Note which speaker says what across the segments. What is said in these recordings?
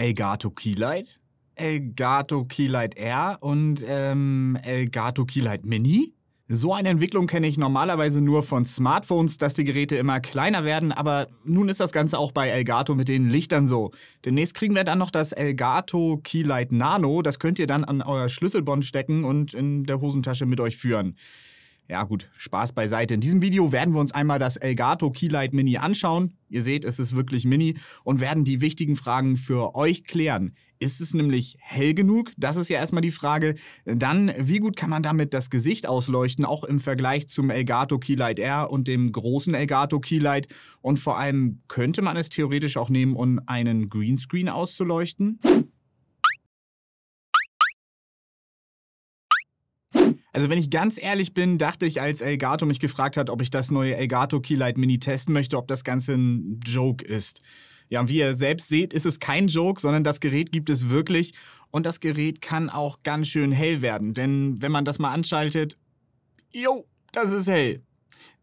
Speaker 1: Elgato Keylight, Elgato Keylight R und ähm, Elgato Keylight Mini. So eine Entwicklung kenne ich normalerweise nur von Smartphones, dass die Geräte immer kleiner werden, aber nun ist das Ganze auch bei Elgato mit den Lichtern so. Demnächst kriegen wir dann noch das Elgato Keylight Nano, das könnt ihr dann an euer Schlüsselbond stecken und in der Hosentasche mit euch führen. Ja gut, Spaß beiseite. In diesem Video werden wir uns einmal das Elgato Keylight Mini anschauen. Ihr seht, es ist wirklich mini und werden die wichtigen Fragen für euch klären. Ist es nämlich hell genug? Das ist ja erstmal die Frage. Dann, wie gut kann man damit das Gesicht ausleuchten, auch im Vergleich zum Elgato Keylight R und dem großen Elgato Keylight? Und vor allem, könnte man es theoretisch auch nehmen, um einen Greenscreen auszuleuchten? Also wenn ich ganz ehrlich bin, dachte ich, als Elgato mich gefragt hat, ob ich das neue Elgato Keylight Mini testen möchte, ob das Ganze ein Joke ist. Ja, und wie ihr selbst seht, ist es kein Joke, sondern das Gerät gibt es wirklich. Und das Gerät kann auch ganz schön hell werden, denn wenn man das mal anschaltet, jo, das ist hell.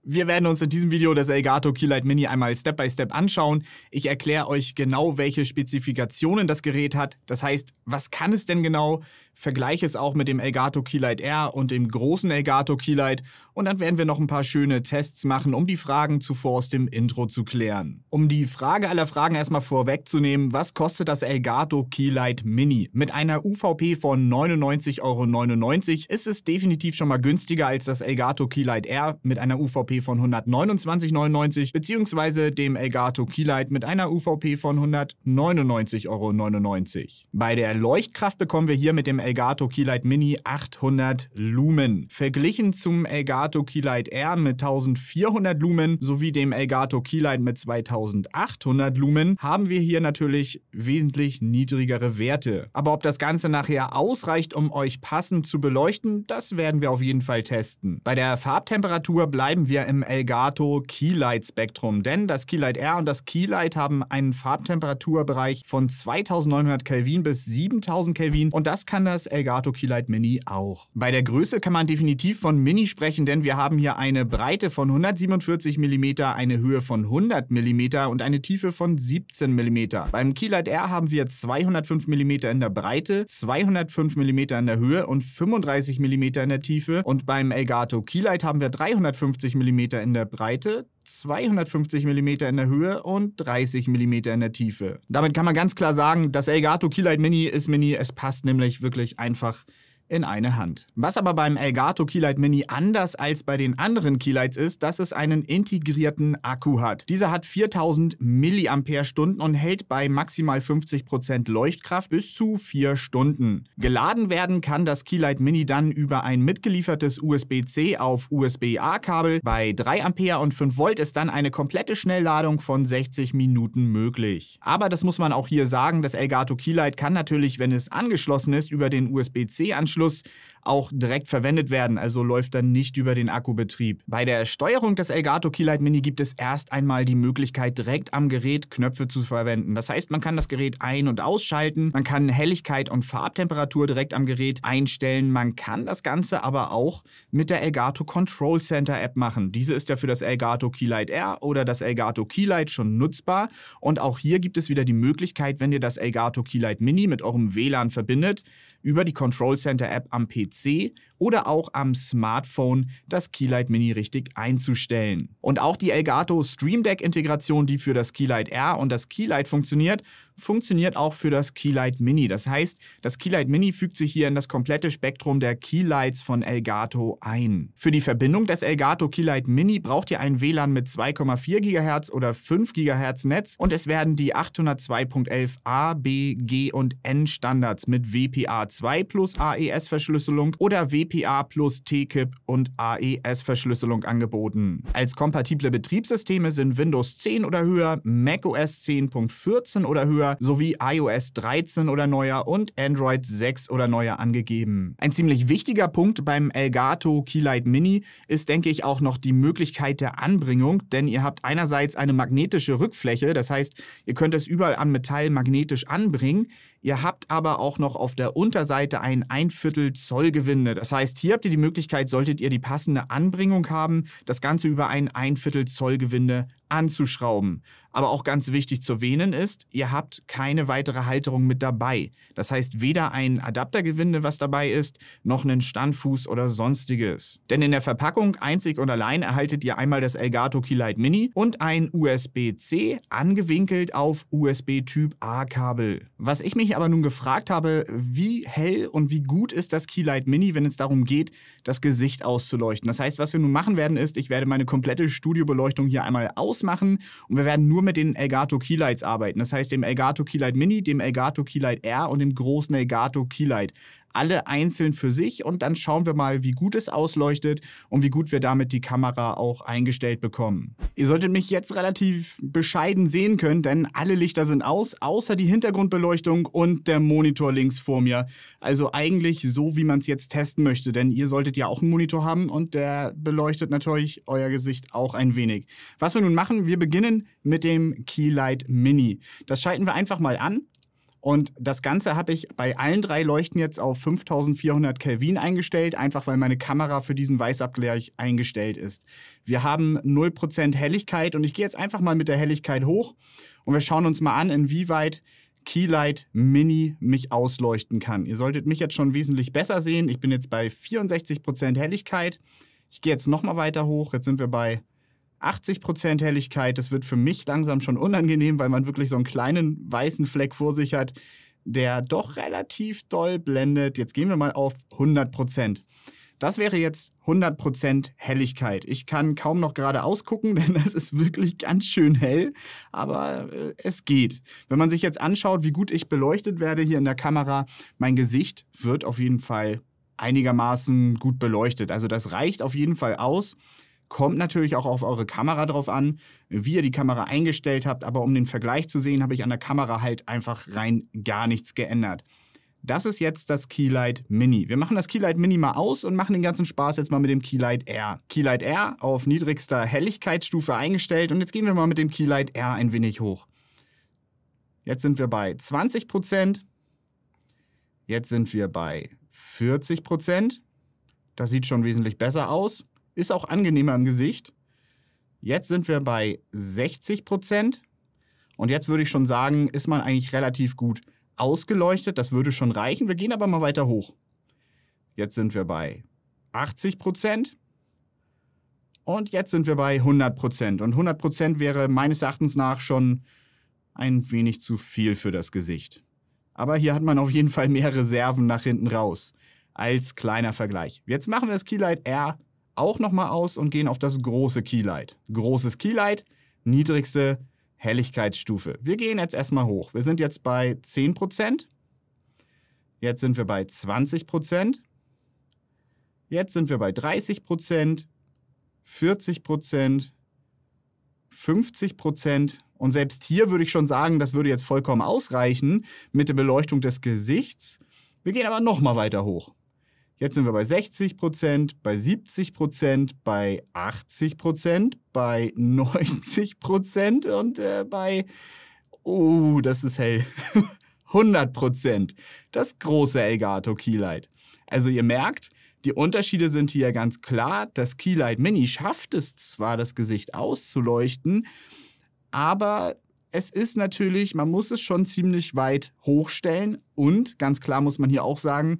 Speaker 1: Wir werden uns in diesem Video das Elgato Keylight Mini einmal Step by Step anschauen. Ich erkläre euch genau, welche Spezifikationen das Gerät hat. Das heißt, was kann es denn genau? Vergleiche es auch mit dem Elgato Keylight R und dem großen Elgato Keylight. Und dann werden wir noch ein paar schöne Tests machen, um die Fragen zuvor aus dem Intro zu klären. Um die Frage aller Fragen erstmal vorwegzunehmen, was kostet das Elgato Keylight Mini? Mit einer UVP von 99,99 Euro ist es definitiv schon mal günstiger als das Elgato Keylight R mit einer UVP von 129,99 bzw. dem Elgato Keylight mit einer UVP von 199,99 Euro. Bei der Leuchtkraft bekommen wir hier mit dem Elgato Keylight Mini 800 Lumen. Verglichen zum Elgato Keylight R mit 1400 Lumen sowie dem Elgato Keylight mit 2800 Lumen haben wir hier natürlich wesentlich niedrigere Werte. Aber ob das Ganze nachher ausreicht, um euch passend zu beleuchten, das werden wir auf jeden Fall testen. Bei der Farbtemperatur bleiben wir im Elgato Keylight Spektrum, denn das Keylight R und das Keylight haben einen Farbtemperaturbereich von 2900 Kelvin bis 7000 Kelvin und das kann das Elgato Keylight Mini auch. Bei der Größe kann man definitiv von Mini sprechen, denn wir haben hier eine Breite von 147 mm, eine Höhe von 100 mm und eine Tiefe von 17 mm. Beim Keylight R haben wir 205 mm in der Breite, 205 mm in der Höhe und 35 mm in der Tiefe und beim Elgato Keylight haben wir 350 mm mm in der Breite, 250 mm in der Höhe und 30 mm in der Tiefe. Damit kann man ganz klar sagen, das Elgato Keylight Mini ist Mini. Es passt nämlich wirklich einfach in eine Hand. Was aber beim Elgato Keylight Mini anders als bei den anderen Keylights ist, dass es einen integrierten Akku hat. Dieser hat 4000 mAh und hält bei maximal 50% Leuchtkraft bis zu 4 Stunden. Geladen werden kann das Keylight Mini dann über ein mitgeliefertes USB-C auf USB-A-Kabel. Bei 3 Ampere und 5 Volt ist dann eine komplette Schnellladung von 60 Minuten möglich. Aber das muss man auch hier sagen, das Elgato Keylight kann natürlich, wenn es angeschlossen ist, über den USB-C-Anschluss Anschluss auch direkt verwendet werden, also läuft dann nicht über den Akkubetrieb. Bei der Steuerung des Elgato Keylight Mini gibt es erst einmal die Möglichkeit, direkt am Gerät Knöpfe zu verwenden. Das heißt, man kann das Gerät ein- und ausschalten, man kann Helligkeit und Farbtemperatur direkt am Gerät einstellen, man kann das Ganze aber auch mit der Elgato Control Center App machen. Diese ist ja für das Elgato Keylight R oder das Elgato Keylight schon nutzbar und auch hier gibt es wieder die Möglichkeit, wenn ihr das Elgato Keylight Mini mit eurem WLAN verbindet, über die Control Center App am PC oder auch am Smartphone das Keylight Mini richtig einzustellen. Und auch die Elgato Stream Deck Integration, die für das Keylight R und das Keylight funktioniert, funktioniert auch für das Keylight Mini. Das heißt, das Keylight Mini fügt sich hier in das komplette Spektrum der Keylights von Elgato ein. Für die Verbindung des Elgato Keylight Mini braucht ihr ein WLAN mit 2,4 GHz oder 5 GHz Netz und es werden die 802.11a, b, g und n Standards mit WPA2 plus AES Verschlüsselung oder WPA EPA Plus, TKIP und AES-Verschlüsselung angeboten. Als kompatible Betriebssysteme sind Windows 10 oder höher, macOS 10.14 oder höher sowie iOS 13 oder neuer und Android 6 oder neuer angegeben. Ein ziemlich wichtiger Punkt beim Elgato Keylight Mini ist, denke ich, auch noch die Möglichkeit der Anbringung, denn ihr habt einerseits eine magnetische Rückfläche, das heißt, ihr könnt es überall an Metall magnetisch anbringen. Ihr habt aber auch noch auf der Unterseite ein Einviertel Zoll Gewinde. Das heißt, hier habt ihr die Möglichkeit, solltet ihr die passende Anbringung haben, das Ganze über ein Einviertel Zoll Gewinde anzuschrauben. Aber auch ganz wichtig zu erwähnen ist, ihr habt keine weitere Halterung mit dabei. Das heißt weder ein Adaptergewinde, was dabei ist, noch einen Standfuß oder sonstiges. Denn in der Verpackung einzig und allein erhaltet ihr einmal das Elgato Keylight Mini und ein USB-C angewinkelt auf USB-Typ A-Kabel. Was ich mich aber nun gefragt habe, wie hell und wie gut ist das Keylight Mini, wenn es darum geht, das Gesicht auszuleuchten. Das heißt, was wir nun machen werden ist, ich werde meine komplette Studiobeleuchtung hier einmal aus ausmachen und wir werden nur mit den Elgato Keylights arbeiten. Das heißt dem Elgato Keylight Mini, dem Elgato Keylight R und dem großen Elgato Keylight alle einzeln für sich und dann schauen wir mal, wie gut es ausleuchtet und wie gut wir damit die Kamera auch eingestellt bekommen. Ihr solltet mich jetzt relativ bescheiden sehen können, denn alle Lichter sind aus, außer die Hintergrundbeleuchtung und der Monitor links vor mir. Also eigentlich so, wie man es jetzt testen möchte, denn ihr solltet ja auch einen Monitor haben und der beleuchtet natürlich euer Gesicht auch ein wenig. Was wir nun machen, wir beginnen mit dem Keylight Mini. Das schalten wir einfach mal an und das Ganze habe ich bei allen drei Leuchten jetzt auf 5400 Kelvin eingestellt, einfach weil meine Kamera für diesen Weißabgleich eingestellt ist. Wir haben 0% Helligkeit und ich gehe jetzt einfach mal mit der Helligkeit hoch und wir schauen uns mal an, inwieweit Keylight Mini mich ausleuchten kann. Ihr solltet mich jetzt schon wesentlich besser sehen. Ich bin jetzt bei 64% Helligkeit. Ich gehe jetzt nochmal weiter hoch. Jetzt sind wir bei 80% Helligkeit, das wird für mich langsam schon unangenehm, weil man wirklich so einen kleinen weißen Fleck vor sich hat, der doch relativ doll blendet. Jetzt gehen wir mal auf 100%. Das wäre jetzt 100% Helligkeit. Ich kann kaum noch gerade ausgucken, denn es ist wirklich ganz schön hell, aber äh, es geht. Wenn man sich jetzt anschaut, wie gut ich beleuchtet werde hier in der Kamera, mein Gesicht wird auf jeden Fall einigermaßen gut beleuchtet. Also das reicht auf jeden Fall aus. Kommt natürlich auch auf eure Kamera drauf an, wie ihr die Kamera eingestellt habt, aber um den Vergleich zu sehen, habe ich an der Kamera halt einfach rein gar nichts geändert. Das ist jetzt das Keylight Mini. Wir machen das Keylight Mini mal aus und machen den ganzen Spaß jetzt mal mit dem Keylight R. Keylight R auf niedrigster Helligkeitsstufe eingestellt und jetzt gehen wir mal mit dem Keylight R ein wenig hoch. Jetzt sind wir bei 20%. Jetzt sind wir bei 40%. Das sieht schon wesentlich besser aus. Ist auch angenehmer im Gesicht. Jetzt sind wir bei 60 Prozent. Und jetzt würde ich schon sagen, ist man eigentlich relativ gut ausgeleuchtet. Das würde schon reichen. Wir gehen aber mal weiter hoch. Jetzt sind wir bei 80 Prozent. Und jetzt sind wir bei 100 Prozent. Und 100 Prozent wäre meines Erachtens nach schon ein wenig zu viel für das Gesicht. Aber hier hat man auf jeden Fall mehr Reserven nach hinten raus. Als kleiner Vergleich. Jetzt machen wir das Keylight R auch nochmal aus und gehen auf das große Keylight. Großes Keylight, niedrigste Helligkeitsstufe. Wir gehen jetzt erstmal hoch. Wir sind jetzt bei 10%. Jetzt sind wir bei 20%. Jetzt sind wir bei 30%, 40%, 50%. Und selbst hier würde ich schon sagen, das würde jetzt vollkommen ausreichen mit der Beleuchtung des Gesichts. Wir gehen aber nochmal weiter hoch. Jetzt sind wir bei 60 Prozent, bei 70 Prozent, bei 80 Prozent, bei 90 Prozent und äh, bei, oh, das ist hell, 100 Prozent. Das große Elgato Keylight. Also ihr merkt, die Unterschiede sind hier ganz klar. Das Keylight Mini schafft es zwar, das Gesicht auszuleuchten, aber es ist natürlich, man muss es schon ziemlich weit hochstellen und ganz klar muss man hier auch sagen,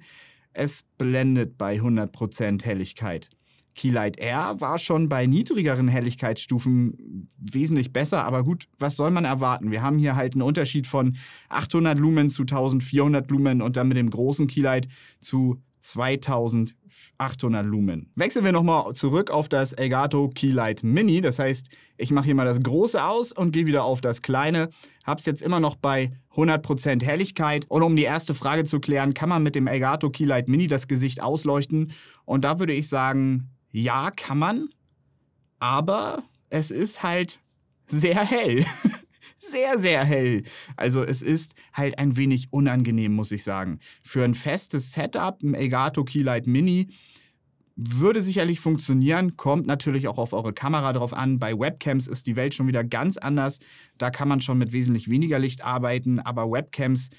Speaker 1: es blendet bei 100% Helligkeit. Keylight R war schon bei niedrigeren Helligkeitsstufen wesentlich besser, aber gut, was soll man erwarten? Wir haben hier halt einen Unterschied von 800 Lumen zu 1400 Lumen und dann mit dem großen Keylight zu 2800 Lumen. Wechseln wir nochmal zurück auf das Elgato Keylight Mini. Das heißt, ich mache hier mal das große aus und gehe wieder auf das kleine. Habe es jetzt immer noch bei 100% Helligkeit. Und um die erste Frage zu klären, kann man mit dem Elgato Keylight Mini das Gesicht ausleuchten? Und da würde ich sagen, ja, kann man. Aber es ist halt sehr hell. sehr, sehr hell. Also es ist halt ein wenig unangenehm, muss ich sagen. Für ein festes Setup, ein Elgato Keylight Mini, würde sicherlich funktionieren, kommt natürlich auch auf eure Kamera drauf an. Bei Webcams ist die Welt schon wieder ganz anders. Da kann man schon mit wesentlich weniger Licht arbeiten, aber Webcams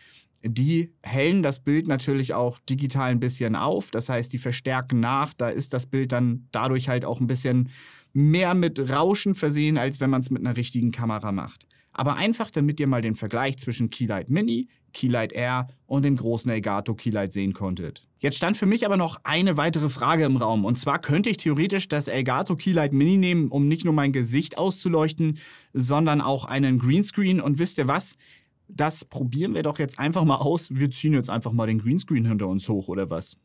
Speaker 1: die hellen das Bild natürlich auch digital ein bisschen auf. Das heißt, die verstärken nach. Da ist das Bild dann dadurch halt auch ein bisschen mehr mit Rauschen versehen, als wenn man es mit einer richtigen Kamera macht. Aber einfach, damit ihr mal den Vergleich zwischen Keylight Mini, Keylight R und dem großen Elgato Keylight sehen konntet. Jetzt stand für mich aber noch eine weitere Frage im Raum. Und zwar könnte ich theoretisch das Elgato Keylight Mini nehmen, um nicht nur mein Gesicht auszuleuchten, sondern auch einen Greenscreen. Und wisst ihr was? das probieren wir doch jetzt einfach mal aus. Wir ziehen jetzt einfach mal den Greenscreen hinter uns hoch oder was?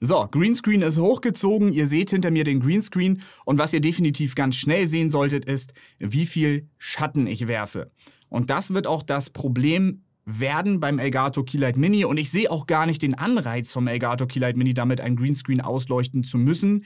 Speaker 1: So, Greenscreen ist hochgezogen, ihr seht hinter mir den Greenscreen und was ihr definitiv ganz schnell sehen solltet ist, wie viel Schatten ich werfe. Und das wird auch das Problem werden beim Elgato Keylight Mini und ich sehe auch gar nicht den Anreiz vom Elgato Keylight Mini damit ein Greenscreen ausleuchten zu müssen.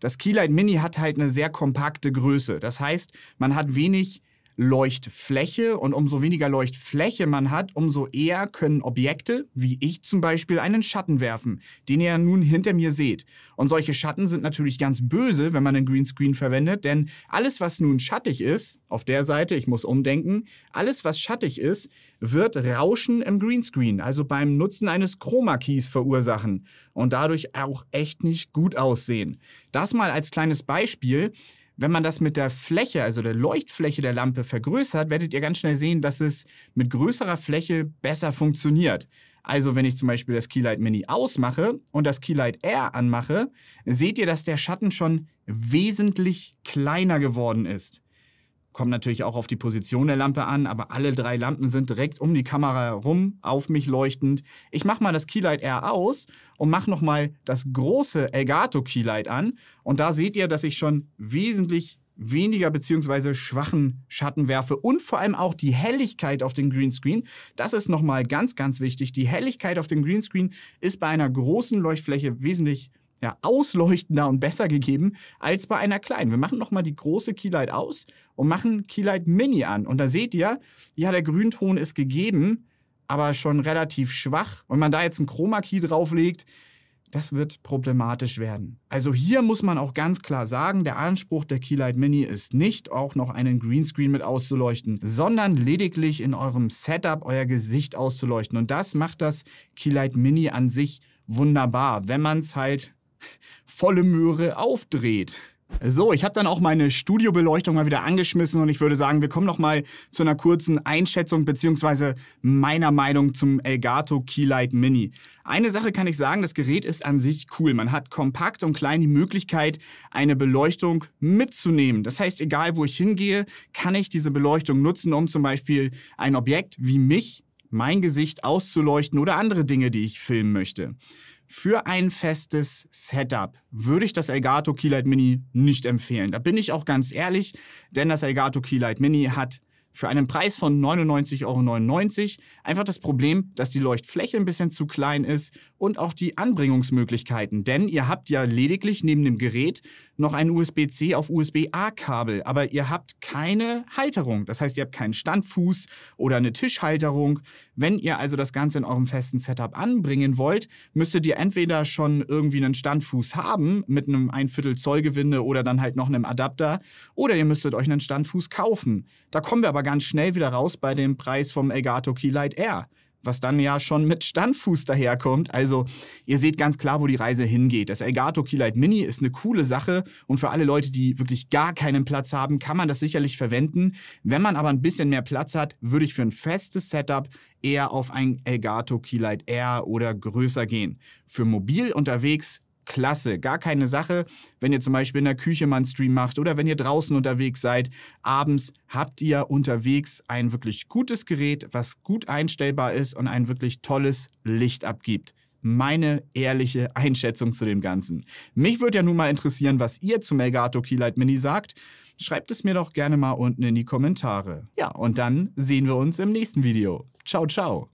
Speaker 1: Das Keylight Mini hat halt eine sehr kompakte Größe, das heißt, man hat wenig Leuchtfläche und umso weniger Leuchtfläche man hat, umso eher können Objekte, wie ich zum Beispiel, einen Schatten werfen, den ihr nun hinter mir seht. Und solche Schatten sind natürlich ganz böse, wenn man einen Greenscreen verwendet, denn alles, was nun schattig ist, auf der Seite, ich muss umdenken, alles, was schattig ist, wird Rauschen im Greenscreen, also beim Nutzen eines Chroma Keys verursachen und dadurch auch echt nicht gut aussehen. Das mal als kleines Beispiel. Wenn man das mit der Fläche, also der Leuchtfläche der Lampe vergrößert, werdet ihr ganz schnell sehen, dass es mit größerer Fläche besser funktioniert. Also wenn ich zum Beispiel das Keylight Mini ausmache und das Keylight R anmache, seht ihr, dass der Schatten schon wesentlich kleiner geworden ist. Kommt natürlich auch auf die Position der Lampe an, aber alle drei Lampen sind direkt um die Kamera herum, auf mich leuchtend. Ich mache mal das Keylight R aus und mache nochmal das große Elgato Keylight an. Und da seht ihr, dass ich schon wesentlich weniger beziehungsweise schwachen Schatten werfe und vor allem auch die Helligkeit auf den Greenscreen. Das ist nochmal ganz, ganz wichtig. Die Helligkeit auf dem Greenscreen ist bei einer großen Leuchtfläche wesentlich ja, ausleuchtender und besser gegeben als bei einer kleinen. Wir machen nochmal die große Keylight aus und machen Keylight Mini an. Und da seht ihr, ja, der Grünton ist gegeben, aber schon relativ schwach. Wenn man da jetzt einen Chroma Key drauflegt, das wird problematisch werden. Also hier muss man auch ganz klar sagen, der Anspruch der Keylight Mini ist nicht, auch noch einen Greenscreen mit auszuleuchten, sondern lediglich in eurem Setup euer Gesicht auszuleuchten. Und das macht das Keylight Mini an sich wunderbar, wenn man es halt volle Möhre aufdreht. So, ich habe dann auch meine Studiobeleuchtung mal wieder angeschmissen und ich würde sagen, wir kommen noch mal zu einer kurzen Einschätzung bzw. meiner Meinung zum Elgato Keylight Mini. Eine Sache kann ich sagen, das Gerät ist an sich cool. Man hat kompakt und klein die Möglichkeit, eine Beleuchtung mitzunehmen. Das heißt, egal wo ich hingehe, kann ich diese Beleuchtung nutzen, um zum Beispiel ein Objekt wie mich mein Gesicht auszuleuchten oder andere Dinge, die ich filmen möchte für ein festes Setup würde ich das Elgato Keylight Mini nicht empfehlen. Da bin ich auch ganz ehrlich, denn das Elgato Keylight Mini hat für einen Preis von 99,99 Euro. Einfach das Problem, dass die Leuchtfläche ein bisschen zu klein ist und auch die Anbringungsmöglichkeiten. Denn ihr habt ja lediglich neben dem Gerät noch ein USB-C auf USB-A-Kabel, aber ihr habt keine Halterung. Das heißt, ihr habt keinen Standfuß oder eine Tischhalterung. Wenn ihr also das Ganze in eurem festen Setup anbringen wollt, müsstet ihr entweder schon irgendwie einen Standfuß haben mit einem Einviertel Viertel Zoll Gewinde oder dann halt noch einem Adapter oder ihr müsstet euch einen Standfuß kaufen. Da kommen wir aber ganz schnell wieder raus bei dem Preis vom Elgato Keylight Air, was dann ja schon mit Standfuß daherkommt. Also ihr seht ganz klar, wo die Reise hingeht. Das Elgato Keylight Mini ist eine coole Sache und für alle Leute, die wirklich gar keinen Platz haben, kann man das sicherlich verwenden. Wenn man aber ein bisschen mehr Platz hat, würde ich für ein festes Setup eher auf ein Elgato Keylight R oder größer gehen. Für mobil unterwegs klasse, gar keine Sache. Wenn ihr zum Beispiel in der Küche mal einen Stream macht oder wenn ihr draußen unterwegs seid, abends habt ihr unterwegs ein wirklich gutes Gerät, was gut einstellbar ist und ein wirklich tolles Licht abgibt. Meine ehrliche Einschätzung zu dem Ganzen. Mich würde ja nun mal interessieren, was ihr zum Elgato Keylight Mini sagt. Schreibt es mir doch gerne mal unten in die Kommentare. Ja, und dann sehen wir uns im nächsten Video. Ciao, ciao.